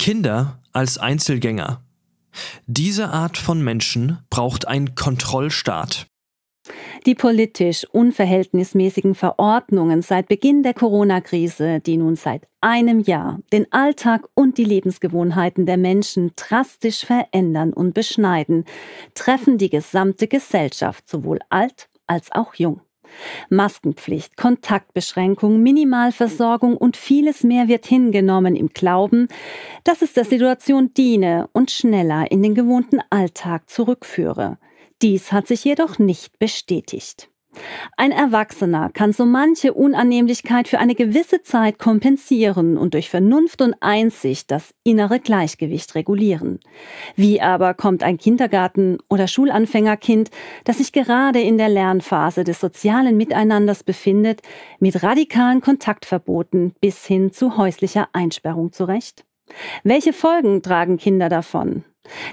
Kinder als Einzelgänger. Diese Art von Menschen braucht ein Kontrollstaat. Die politisch unverhältnismäßigen Verordnungen seit Beginn der Corona-Krise, die nun seit einem Jahr den Alltag und die Lebensgewohnheiten der Menschen drastisch verändern und beschneiden, treffen die gesamte Gesellschaft, sowohl alt als auch jung. Maskenpflicht, Kontaktbeschränkung, Minimalversorgung und vieles mehr wird hingenommen im Glauben, dass es der Situation diene und schneller in den gewohnten Alltag zurückführe. Dies hat sich jedoch nicht bestätigt. Ein Erwachsener kann so manche Unannehmlichkeit für eine gewisse Zeit kompensieren und durch Vernunft und Einsicht das innere Gleichgewicht regulieren. Wie aber kommt ein Kindergarten- oder Schulanfängerkind, das sich gerade in der Lernphase des sozialen Miteinanders befindet, mit radikalen Kontaktverboten bis hin zu häuslicher Einsperrung zurecht? Welche Folgen tragen Kinder davon?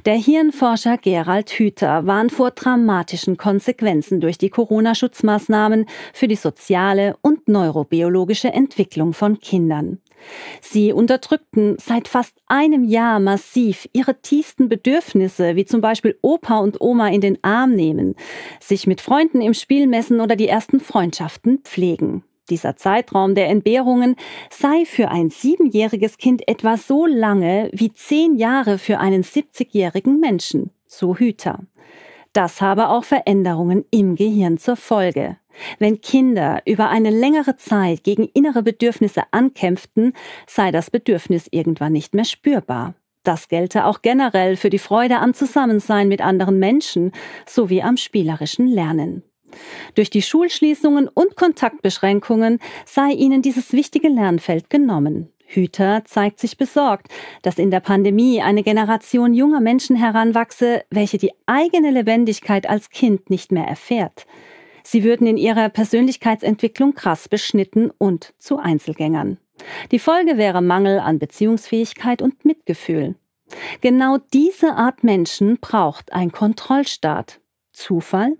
Der Hirnforscher Gerald Hüther warnt vor dramatischen Konsequenzen durch die Corona-Schutzmaßnahmen für die soziale und neurobiologische Entwicklung von Kindern. Sie unterdrückten seit fast einem Jahr massiv ihre tiefsten Bedürfnisse, wie zum Beispiel Opa und Oma in den Arm nehmen, sich mit Freunden im Spiel messen oder die ersten Freundschaften pflegen. Dieser Zeitraum der Entbehrungen sei für ein siebenjähriges Kind etwa so lange wie zehn Jahre für einen 70-jährigen Menschen, so Hüter. Das habe auch Veränderungen im Gehirn zur Folge. Wenn Kinder über eine längere Zeit gegen innere Bedürfnisse ankämpften, sei das Bedürfnis irgendwann nicht mehr spürbar. Das gelte auch generell für die Freude am Zusammensein mit anderen Menschen sowie am spielerischen Lernen. Durch die Schulschließungen und Kontaktbeschränkungen sei ihnen dieses wichtige Lernfeld genommen. Hüter zeigt sich besorgt, dass in der Pandemie eine Generation junger Menschen heranwachse, welche die eigene Lebendigkeit als Kind nicht mehr erfährt. Sie würden in ihrer Persönlichkeitsentwicklung krass beschnitten und zu Einzelgängern. Die Folge wäre Mangel an Beziehungsfähigkeit und Mitgefühl. Genau diese Art Menschen braucht ein Kontrollstaat. Zufall?